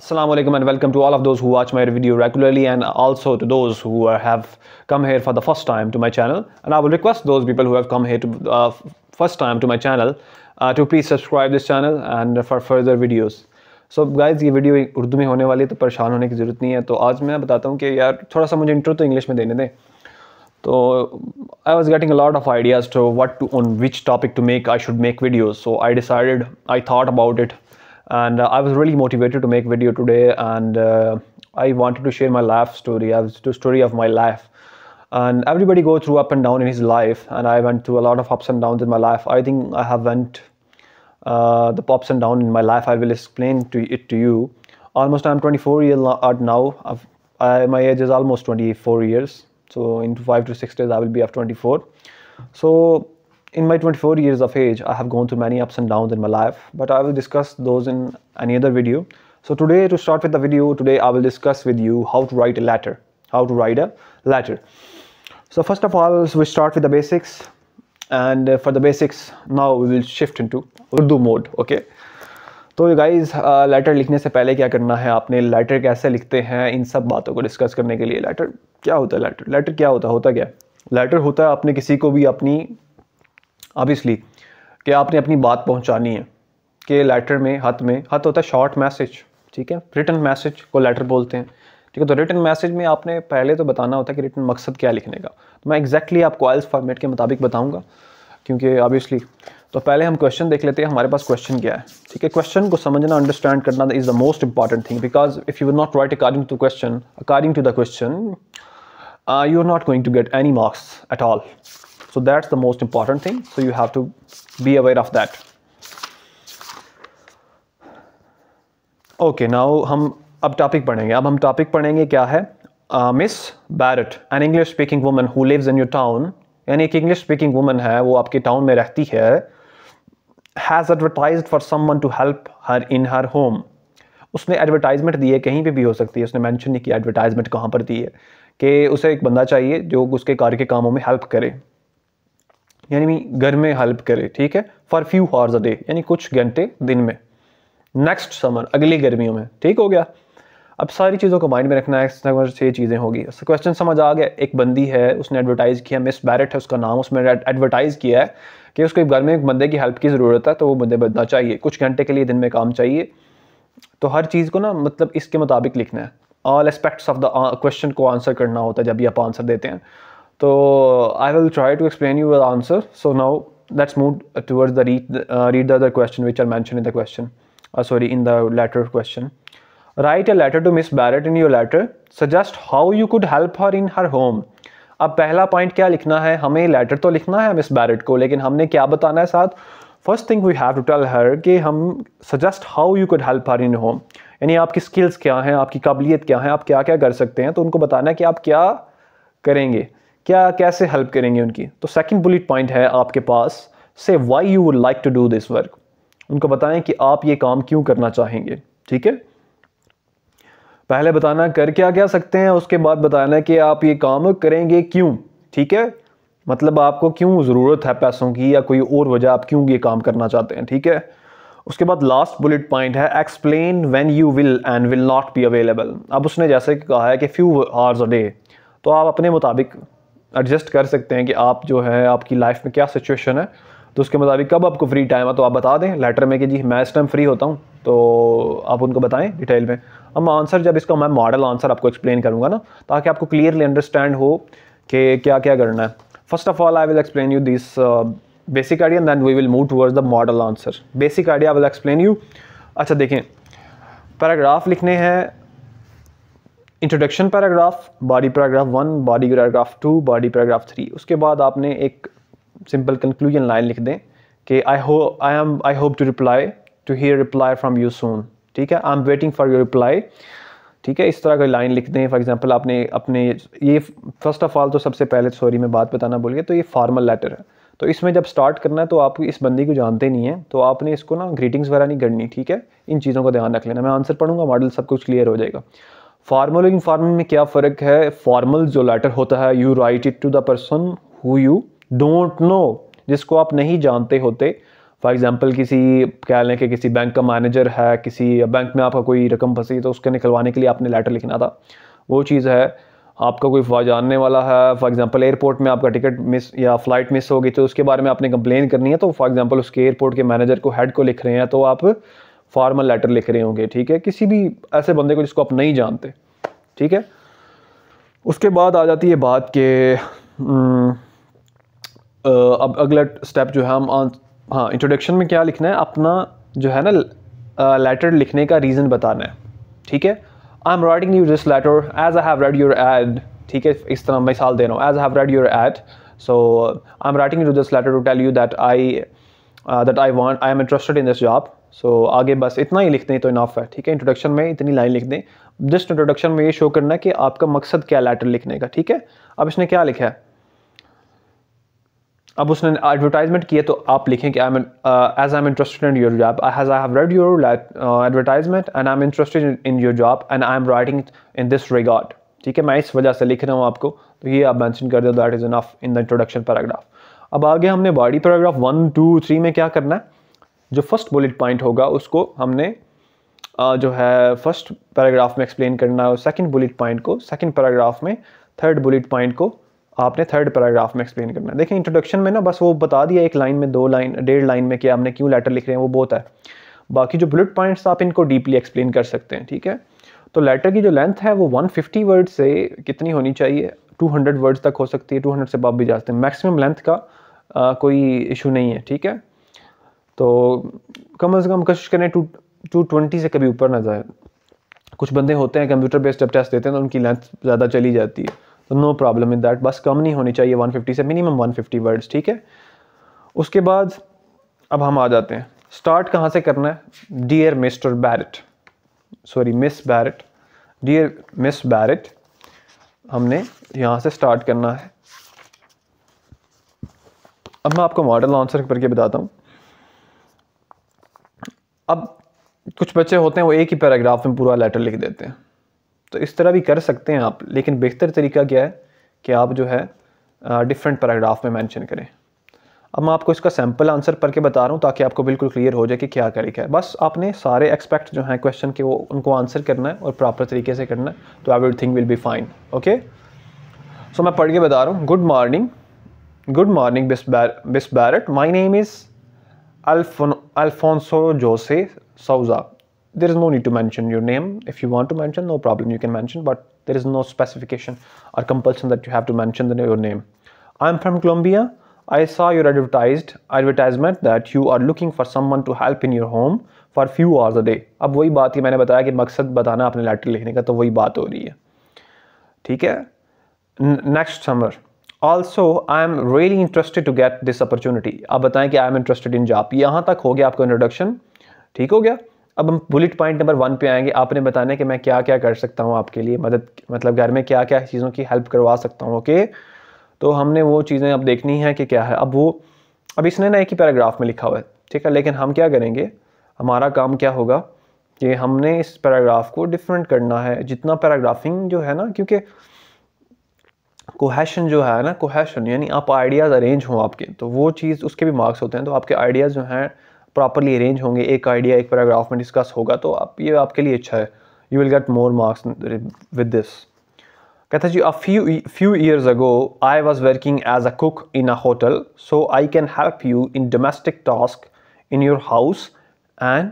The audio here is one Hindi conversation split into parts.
Assalamu alaikum and welcome to all of those who watch my video regularly and also to those who have come here for the first time to my channel. And I will request those people who have come here to uh, first time to my channel uh, to please subscribe this channel and for further videos. So guys, this video in Urdu, so you don't need to be worried about it. So today I will tell you that I intro to English. Mein dene so I was getting a lot of ideas to what to, on which topic to make, I should make videos. So I decided, I thought about it and uh, i was really motivated to make video today and uh, i wanted to share my life story i uh, was the story of my life and everybody go through up and down in his life and i went through a lot of ups and downs in my life i think i have went uh, the ups and downs in my life i will explain to it to you almost i'm 24 years old now I, my age is almost 24 years so in 5 to 6 days i will be of 24 so in my 24 years of age, I have gone through many ups and downs in my life, but I will discuss those in any other video. So today, to start with the video, today I will discuss with you how to write a letter, how to write a letter. So first of all, so we start with the basics and uh, for the basics, now we will shift into Urdu mode, okay? तो गाइज लेटर uh, लिखने से पहले क्या करना है आपने लेटर कैसे लिखते हैं इन सब बातों को डिस्कस करने के लिए लेटर क्या होता है लेटर लेटर क्या होता है होता क्या लेटर होता है आपने किसी को भी अपनी ऑबियसली कि आपने अपनी बात पहुंचानी है कि लेटर में हथ में हथ होता है शॉर्ट मैसेज ठीक है रिटर्न मैसेज को लेटर बोलते हैं ठीक है तो रिटर्न मैसेज में आपने पहले तो बताना होता है कि रिटर्न मकसद क्या लिखने का तो मैं एग्जैक्टली आपको आइल्स फॉर्मेट के मुताबिक बताऊँगा क्योंकि ऑबियसली तो पहले हम क्वेश्चन देख लेते हैं हमारे पास क्वेश्चन क्या है ठीक है क्वेश्चन को समझना अंडरस्टैंड करना is the most important thing because if you not write according to question according to the question you are not going to get any marks at all So that's the most important thing. So you have to be aware of that. Okay now hum हम अब टॉपिक पढ़ेंगे अब हम टॉपिक पढ़ेंगे क्या है miss barrett an english speaking woman who lives in your town yani ek English speaking woman है वो आपके टाउन में रहती hai has advertised for someone to help her in her home उसने एडवर्टाइजमेंट दी है कहीं पे भी हो सकती है उसने मेंशन नहीं किया एडवर्टाइजमेंट कहाँ पर दी है कि उसे एक बंदा चाहिए जो उसके कार के कामों में हेल्प करे यानी घर में हेल्प करे ठीक है for few hours a day यानी कुछ घंटे दिन में नेक्स्ट समर अगली गर्मियों में ठीक हो गया अब सारी चीज़ों को माइंड में रखना है समर से चीज़ें होगी क्वेश्चन समझ आ गया एक बंदी है उसने एडवर्टाइज़ किया मिस बैरेट है उसका नाम उसमें एडवर्टाइज़ किया है कि उसको घर में एक बंदे की हेल्प की ज़रूरत है तो वो बंदे बदना चाहिए कुछ घंटे के लिए दिन में काम चाहिए तो हर चीज़ को ना मतलब इसके मुताबिक लिखना है all aspects of the question को आंसर करना होता है जब भी आप आंसर देते हैं तो I will try to explain you uh answer so now let's move toward the read read the other question which are mention in the question sorry in the letter question write a letter to miss Barrett in your letter suggest how you could help her in her home अब पहला पॉइंट क्या लिखना है हमें लेटर तो लिखना है मिस बैरट को लेकिन हमने क्या बताना है साथ first thing we have to tell her कि हम suggest how you could help her in home यानी आपकी स्किल्स क्या हैं आपकी काबिलियत क्या है आप क्या क्या कर सकते हैं तो उनको बताना है कि आप क्या करेंगे क्या कैसे हेल्प करेंगे उनकी तो सेकंड बुलेट पॉइंट है आपके पास से why you would like to do this work उनको बताएं कि आप ये काम क्यों करना चाहेंगे ठीक है पहले बताना कर क्या क्या सकते हैं उसके बाद बताना कि आप ये काम करेंगे क्यों ठीक है मतलब आपको क्यों ज़रूरत है पैसों की या कोई और वजह आप क्यों ये काम करना चाहते हैं ठीक है उसके बाद लास्ट बुलेट पॉइंट है explain when you will and will not be available अब उसने जैसे कहा है कि फ्यू आवर्स अ डे तो आप अपने मुताबिक एडजस्ट कर सकते हैं कि आप जो है आपकी लाइफ में क्या सिचुएशन है तो उसके मुताबिक कब आपको फ्री टाइम है तो आप बता दें लेटर में कि जी मैं इस टाइम फ्री होता हूँ तो आप उनको बताएं डिटेल में अब आंसर जब इसका मैं मॉडल आंसर आपको एक्सप्लेन करूँगा ना ताकि आपको क्लियरली अंडरस्टैंड हो कि क्या क्या करना है first of all I will explain you this basic idea then we will move towards the model answer basic idea I will explain you अच्छा देखें पैराग्राफ लिखने हैं introduction paragraph body paragraph one body paragraph two body paragraph three उसके बाद आपने एक सिंपल कंक्लूजन लाइन लिख दें कि आई हो I am I hope to reply to hear reply from you soon ठीक है I am waiting for your reply ठीक है इस तरह का लाइन लिख दें फॉर एग्जाम्पल आपने अपने ये फर्स्ट ऑफ ऑल तो सबसे पहले सॉरी मैं बात बताना बोलिए तो ये फॉर्मल लेटर है तो इसमें जब स्टार्ट करना है तो आप इस बंदी को जानते नहीं है तो आपने इसको ना ग्रीटिंग्स वगैरह नहीं करनी ठीक है इन चीज़ों का ध्यान रख लेना मैं आंसर पढ़ूंगा मॉडल सब कुछ क्लियर हो जाएगा फार्मल और इनफॉर्मल में क्या फ़र्क है फॉर्मल जो लेटर होता है you write it to the person who you don't know जिसको आप नहीं जानते होते फॉर एग्ज़ाम्पल किसी कह लें कि किसी बैंक का मैनेजर है किसी बैंक में आपका कोई रकम फंसी तो उसके निकलवाने के लिए आपने लेटर लिखना था वो चीज़ है आपका कोई जानने वाला है फॉर एग्ज़ाम्पल एयरपोर्ट में आपका टिकट मिस या फ़्लाइट मिस हो गई तो उसके बारे में आपने कंप्लेन करनी है तो फॉर एग्ज़ाम्पल उसके एयरपोर्ट के मैनेजर को हेड को लिख रहे हैं तो आप फॉर्मल लेटर लिख रहे होंगे ठीक है किसी भी ऐसे बंदे को जिसको आप नहीं जानते ठीक है उसके बाद आ जाती है बात के हम्म, अब अगला स्टेप जो है हम हाँ इंट्रोडक्शन में क्या लिखना है अपना जो है ना लेटर लिखने का रीज़न बताना है ठीक है I am writing you this letter as I have read your ad ठीक है इस तरह मिसाल दे रहा हूँ as I have read your ad so I am writing you this letter to tell you that I that I want I am interested in this job so so, आगे बस इतना ही लिख दें तो इनाफ है ठीक है इंट्रोडक्शन में इतनी लाइन लिख दें जस्ट इंट्रोडक्शन में ये शो करना है कि आपका मकसद क्या लेटर लिखने का ठीक है अब इसने क्या लिखा है अब उसने एडवर्टाइजमेंट किया तो आप लिखें कि I am as I am interested in your job I has I have read your advertisement and I am interested in your job and I am writing in this regard ठीक है मैं इस वजह से लिख रहा हूँ आपको तो ये आप मैंशन कर दो that is enough in the introduction paragraph अब आगे हमने body paragraph one two three में क्या करना है जो फर्स्ट बुलेट पॉइंट होगा उसको हमने जो है फर्स्ट पैराग्राफ में एक्सप्लेन करना है और सेकेंड बुलेट पॉइंट को सेकेंड पैराग्राफ में थर्ड बुलेट पॉइंट को आपने थर्ड पैराग्राफ में एक्सप्लेन करना है देखें इंट्रोडक्शन में ना बस वो बता दिया एक लाइन में दो लाइन डेढ़ लाइन में कि आपने क्यों लेटर लिख रहे हैं वो बहुत है बाकी जो बुलेट पॉइंट्स आप इनको डीपली एक्सप्लेन कर सकते हैं ठीक है तो लेटर की जो लेंथ है वो 150 वर्ड से कितनी होनी चाहिए 200 वर्ड्स तक हो सकती है 200 से बाप भी जाते हैं मैक्सिमम लेंथ का आ, कोई इशू नहीं है ठीक है तो कम से कम कोशिश करें टू टू ट्वेंटी से कभी ऊपर ना जाए कुछ बंदे होते हैं कंप्यूटर बेस्ड जब टेस्ट देते हैं तो उनकी लेंथ ज़्यादा चली जाती है तो नो प्रॉब्लम इन दैट बस कम नहीं होनी चाहिए 150 से मिनिमम 150 वर्ड्स ठीक है उसके बाद अब हम आ जाते हैं स्टार्ट कहाँ से करना है dear mister Barrett sorry miss Barrett dear miss Barrett हमने यहाँ से स्टार्ट करना है अब मैं आपको मॉडल आंसर करके बताता हूँ अब कुछ बच्चे होते हैं वो एक ही पैराग्राफ में पूरा लेटर लिख देते हैं तो इस तरह भी कर सकते हैं आप लेकिन बेहतर तरीका क्या है कि आप जो है डिफरेंट पैराग्राफ में मेंशन करें अब मैं आपको इसका सैम्पल आंसर पढ़ के बता रहा हूँ ताकि आपको बिल्कुल क्लियर हो जाए कि क्या क्या लिखा है बस आपने सारे एक्सपेक्ट जो हैं क्वेश्चन के वो उनको आंसर करना है और प्रॉपर तरीके से करना है तो everything will be fine okay so मैं पढ़ के बता रहा हूँ good morning good morning miss Barrett my name is Alfon Alfonso Jose Souza. There is no need to mention your name. If you want to mention, no problem, you can mention, but there is no specification or compulsion that you have to mention the, your name. I'm from Colombia. I saw your advertised advertisement that you are looking for someone to help in your home for few hours a day. अब वही बात ही मैंने बताया कि मकसद बताना अपने लेटर लिखने का तो वही बात हो रही है ठीक है next summer also I am really interested to get this opportunity आप बताएं कि I am interested in job यहाँ तक हो गया आपका इंट्रोडक्शन ठीक हो गया अब हम बुलेट पॉइंट नंबर वन पे आएंगे आपने बताना कि मैं क्या क्या कर सकता हूँ आपके लिए मदद मतलब घर में क्या क्या चीज़ों की हेल्प करवा सकता हूँ ओके तो हमने वो चीज़ें अब देखनी है कि क्या है अब वो अब इसने ना एक ही पैराग्राफ में लिखा हुआ है ठीक है लेकिन हम क्या करेंगे हमारा काम क्या होगा कि हमने इस पैराग्राफ को डिफरेंट करना है जितना पैराग्राफिंग जो है ना क्योंकि कोहेशन जो है ना कोहेशन यानी आप आइडियाज़ अरेंज हों आपके तो वो चीज़ उसके भी मार्क्स होते हैं तो आपके आइडियाज़ जो हैं प्रॉपरली अरेंज होंगे एक आइडिया एक पैराग्राफ में डिस्कस होगा तो आप ये आपके लिए अच्छा है you will get more marks with this कहता जी a few few years ago I was working as a cook in a hotel so I can help you in domestic task in your house and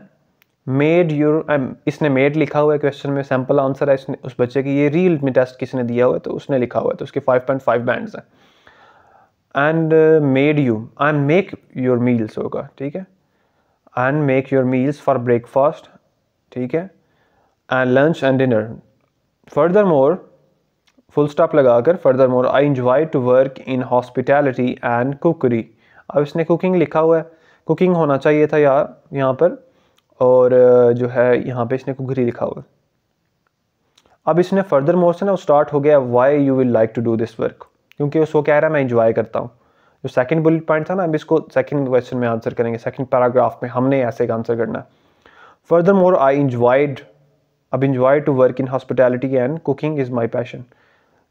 made your um, इसने मेड लिखा हुआ है क्वेश्चन में सैम्पल आंसर है इसने उस बच्चे की ये रील में टेस्ट किसने दिया हुआ है तो उसने लिखा हुआ है तो उसके 5.5 बैंड्स हैं and made you and make your meals होगा ठीक है and make your meals for breakfast ठीक है and lunch and dinner furthermore full stop लगाकर furthermore I enjoy to work in hospitality and cookery अब इसने कुकिंग लिखा हुआ है कुकिंग होना चाहिए था यार यहाँ पर और जो है यहाँ पे इसने कुघरी लिखा हुआ अब इसने फर्दर मोर से ना स्टार्ट हो गया why you will like to do this work क्योंकि उसको कह रहा है मैं इंजॉय करता हूँ जो सेकंड बुलेट पॉइंट था ना अब इसको सेकंड क्वेश्चन में आंसर करेंगे सेकंड पैराग्राफ में हमने ऐसे का आंसर करना है फर्दर मोर आई इंजॉयड अब enjoy to work in hospitality and cooking is my passion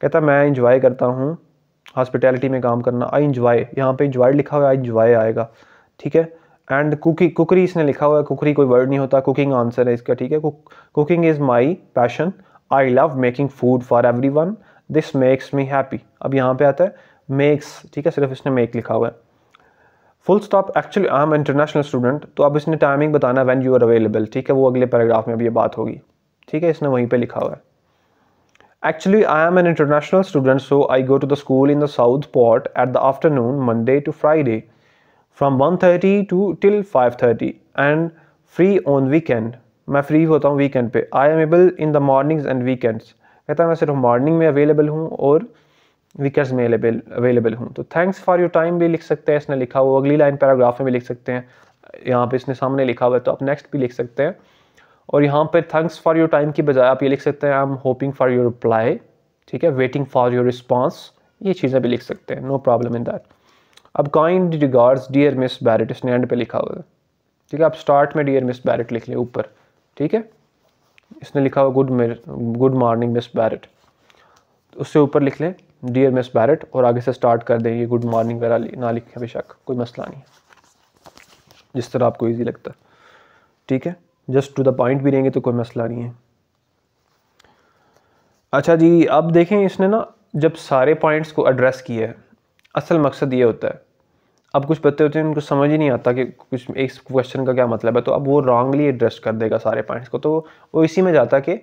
कहता मैं इंजॉय करता हूँ हॉस्पिटैलिटी में काम करना आई इंजॉय यहाँ पे इंजॉय लिखा हुआ आई इंजॉय आएगा ठीक है एंड कुकी कुकरी इसने लिखा हुआ है कुकरी कोई वर्ड नहीं होता कुकिंग आंसर है इसका ठीक है cooking is my passion I love making food for everyone this makes me happy अब यहाँ पे आता है मेक्स ठीक है सिर्फ इसने मेक लिखा हुआ है full stop actually I am international student तो अब इसने टाइमिंग बताना वैन यू आर अवेलेबल ठीक है वो अगले पैराग्राफ में अब ये बात होगी ठीक है इसने वहीं पर लिखा हुआ है actually I am an international student so I go to the school in the south Port at the afternoon Monday to Friday from one thirty to till five thirty and free on weekend मैं फ्री होता हूँ वीकेंड पे I am able in the mornings and weekends कहता है मैं सिर्फ मॉर्निंग में अवेलेबल हूँ और वीकेंड्स में अवेलेबल हूँ तो थैंक्स फॉर योर टाइम भी लिख सकते हैं इसने लिखा हुआ अगली लाइन पैराग्राफ में भी लिख सकते हैं यहाँ पे इसने सामने लिखा हुआ है तो आप नेक्स्ट भी लिख सकते हैं और यहाँ पर थैंक्स फॉर योर टाइम की बजाय आप ये लिख सकते हैं I am hoping for your reply ठीक है वेटिंग फॉर योर रिस्पॉन्स ये चीज़ें भी लिख सकते हैं नो प्रॉब्लम इन दैट अब kind regards dear miss Barrett इसने एंड पे लिखा हुआ है ठीक है आप स्टार्ट में डियर मिस बैरट लिख लें ऊपर ठीक है इसने लिखा हुआ good good morning miss Barrett उससे ऊपर लिख लें डियर मिस बैरट और आगे से स्टार्ट कर दें ये गुड मॉर्निंग वगैरह ना लिखें बेशक कोई मसला नहीं है जिस तरह आपको ईजी लगता है ठीक है जस्ट टू द पॉइंट भी रहेंगे तो कोई मसला नहीं है अच्छा जी अब देखें इसने ना जब सारे पॉइंट्स को एड्रेस किया है असल मकसद ये होता है अब कुछ पत्ते होते हैं उनको समझ ही नहीं आता कि कुछ एक क्वेश्चन का क्या मतलब है तो अब वो रॉन्गली एड्रेस कर देगा सारे पॉइंट्स को तो वो इसी में जाता कि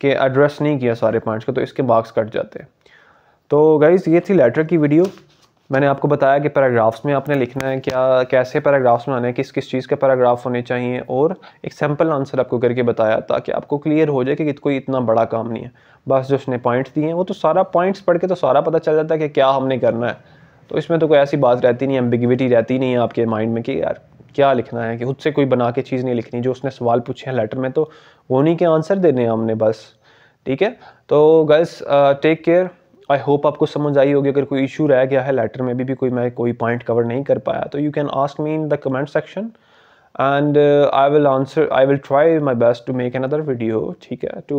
कि एड्रेस नहीं किया सारे पॉइंट्स को तो इसके मार्क्स कट जाते हैं तो गाइज़ ये थी लेटर की वीडियो मैंने आपको बताया कि पैराग्राफ्स में आपने लिखना है क्या कैसे पैराग्राफ्स में आने किस किस चीज़ के पैराग्राफ होने चाहिए और एक सैम्पल आंसर आपको करके बताया ताकि आपको क्लियर हो जाए कि कोई इतना बड़ा काम नहीं है बस जो उसने पॉइंट्स दिए हैं वो तो सारा पॉइंट्स पढ़ के तो सारा पता चल जाता है कि क्या हमने करना है तो इसमें तो कोई ऐसी बात रहती नहीं एम्बिगिविटी रहती नहीं है आपके माइंड में कि यार क्या लिखना है कि खुद से कोई बना के चीज़ नहीं लिखनी जो उसने सवाल पूछे हैं लेटर में तो वो नहीं के आंसर देने हैं हमने बस ठीक है तो girls take care I hope आपको समझ आई होगी अगर कोई इशू रह गया है लेटर में भी, भी कोई मैं कोई पॉइंट कवर नहीं कर पाया तो you can ask me in the comment section and I will answer I will try my best to make another video ठीक है to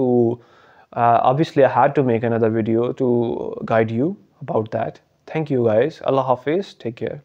obviously I had to make another video to guide you about that Thank you guys. Allah Hafiz. Take care.